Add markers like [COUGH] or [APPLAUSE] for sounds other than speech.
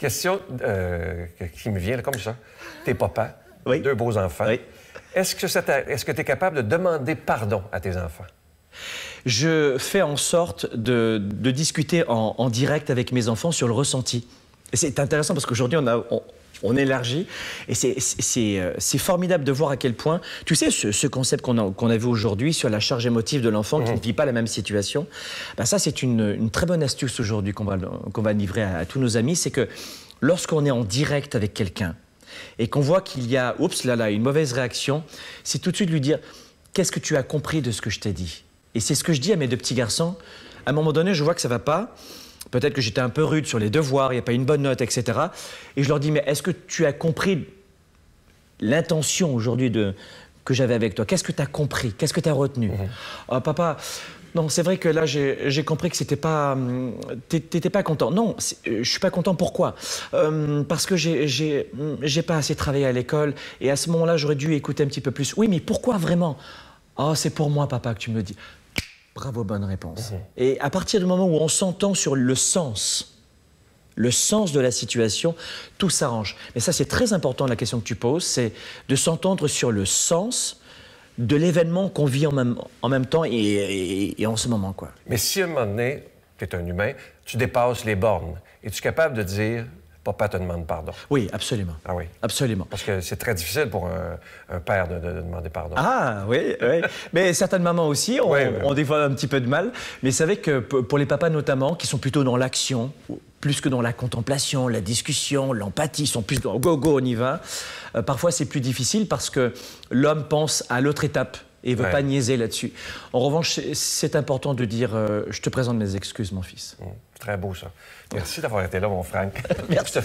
Question euh, qui me vient comme ça. T'es papas, deux beaux enfants. Est-ce que tu es capable de demander pardon à tes enfants? Je fais en sorte de, discuter en, direct avec mes enfants sur le ressenti. C'est intéressant parce qu'aujourd'hui, on, a on élargit. Et euh, c'est formidable de voir à quel point, tu sais, ce, concept qu'on a, vu aujourd'hui sur la charge émotive de l'enfant qui mmh. ne vit pas la même situation, bah ça c'est une, très bonne astuce aujourd'hui qu'on va, livrer à, tous nos amis, c'est que lorsqu'on est en direct avec quelqu'un et qu'on voit qu'il y a, oups là là, une mauvaise réaction, c'est tout de suite lui dire, qu'est-ce que tu as compris de ce que je t'ai dit Et c'est ce que je dis à mes deux petits garçons. À un moment donné, je vois que ça va pas. Peut-être que j'étais un peu rude sur les devoirs, il n'y a pas une bonne note, etc. Et je leur dis, mais est-ce que tu as compris l'intention aujourd'hui de que j'avais avec toi Qu'est-ce que tu as compris Qu'est-ce que tu as retenu ah, Papa, non, c'est vrai que là, j'ai compris que c'était pas, hum, t'étais pas content. Non, euh, je suis pas content. Pourquoi hum, Parce que hum, j'ai pas assez travaillé à l'école et à ce moment-là, j'aurais dû écouter un petit peu plus. Oui, mais pourquoi vraiment Oh, c'est pour moi, papa, que tu me dis. Bravo, bonne réponse. Mhm. Et à partir du moment où on s'entend sur le sens, le sens de la situation, tout s'arrange. Mais ça, c'est très important, la question que tu poses, c'est de s'entendre sur le sens de l'événement qu'on vit en même, temps et, en ce moment. Quoi. Mais si à un moment donné, tu es un humain, tu dépasses les bornes, es-tu capable de dire, papa te demande pardon. Oui, absolument. Ah oui. Absolument. Parce que c'est très difficile pour un, père de, demander pardon. Ah oui, oui. mais certaines mamans aussi, on, dévoile un petit peu de mal. Mais c'est vrai que pour les papas notamment, qui sont plutôt dans l'action, plus que dans la contemplation, la discussion, l'empathie, sont plus dans go go on y va. Euh, parfois c'est plus difficile parce que l'homme pense à l'autre étape et veut pas niaiser là-dessus. En revanche, c'est important de dire euh, je te présente mes excuses mon fils. Mm. Très beau, ça. Merci d'avoir été là, mon Franck. [LAUGHS] [LAUGHS] Merci.